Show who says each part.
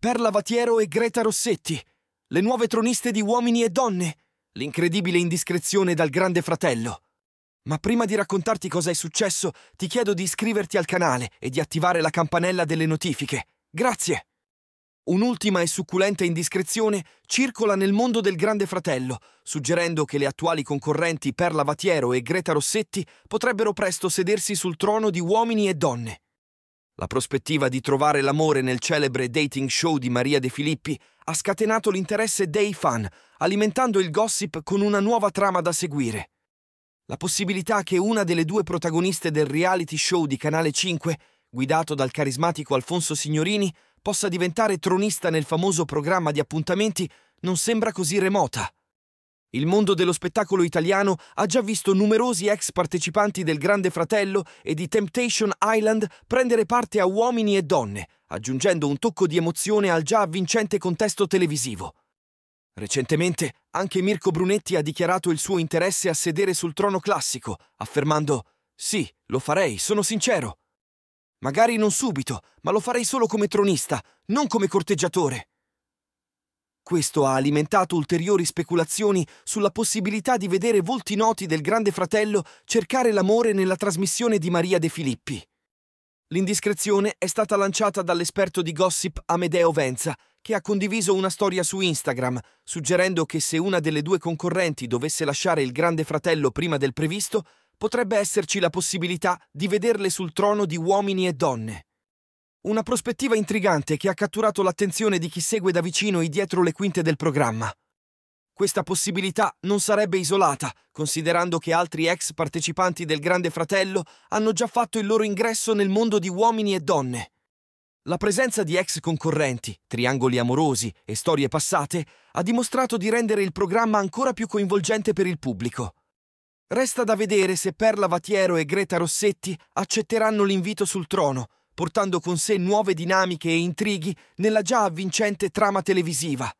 Speaker 1: Perla Vatiero e Greta Rossetti, le nuove troniste di Uomini e Donne, l'incredibile indiscrezione dal Grande Fratello. Ma prima di raccontarti cosa è successo, ti chiedo di iscriverti al canale e di attivare la campanella delle notifiche. Grazie! Un'ultima e succulenta indiscrezione circola nel mondo del Grande Fratello, suggerendo che le attuali concorrenti Perla Vatiero e Greta Rossetti potrebbero presto sedersi sul trono di uomini e donne. La prospettiva di trovare l'amore nel celebre dating show di Maria De Filippi ha scatenato l'interesse dei fan, alimentando il gossip con una nuova trama da seguire. La possibilità che una delle due protagoniste del reality show di Canale 5, guidato dal carismatico Alfonso Signorini, possa diventare tronista nel famoso programma di appuntamenti non sembra così remota. Il mondo dello spettacolo italiano ha già visto numerosi ex partecipanti del Grande Fratello e di Temptation Island prendere parte a uomini e donne, aggiungendo un tocco di emozione al già avvincente contesto televisivo. Recentemente anche Mirko Brunetti ha dichiarato il suo interesse a sedere sul trono classico, affermando Sì, lo farei, sono sincero. Magari non subito, ma lo farei solo come tronista, non come corteggiatore. Questo ha alimentato ulteriori speculazioni sulla possibilità di vedere volti noti del Grande Fratello cercare l'amore nella trasmissione di Maria De Filippi. L'indiscrezione è stata lanciata dall'esperto di gossip Amedeo Venza, che ha condiviso una storia su Instagram, suggerendo che se una delle due concorrenti dovesse lasciare il Grande Fratello prima del previsto, potrebbe esserci la possibilità di vederle sul trono di uomini e donne. Una prospettiva intrigante che ha catturato l'attenzione di chi segue da vicino i dietro le quinte del programma. Questa possibilità non sarebbe isolata, considerando che altri ex partecipanti del Grande Fratello hanno già fatto il loro ingresso nel mondo di uomini e donne. La presenza di ex concorrenti, triangoli amorosi e storie passate ha dimostrato di rendere il programma ancora più coinvolgente per il pubblico. Resta da vedere se Perla Vatiero e Greta Rossetti accetteranno l'invito sul trono, portando con sé nuove dinamiche e intrighi nella già avvincente trama televisiva.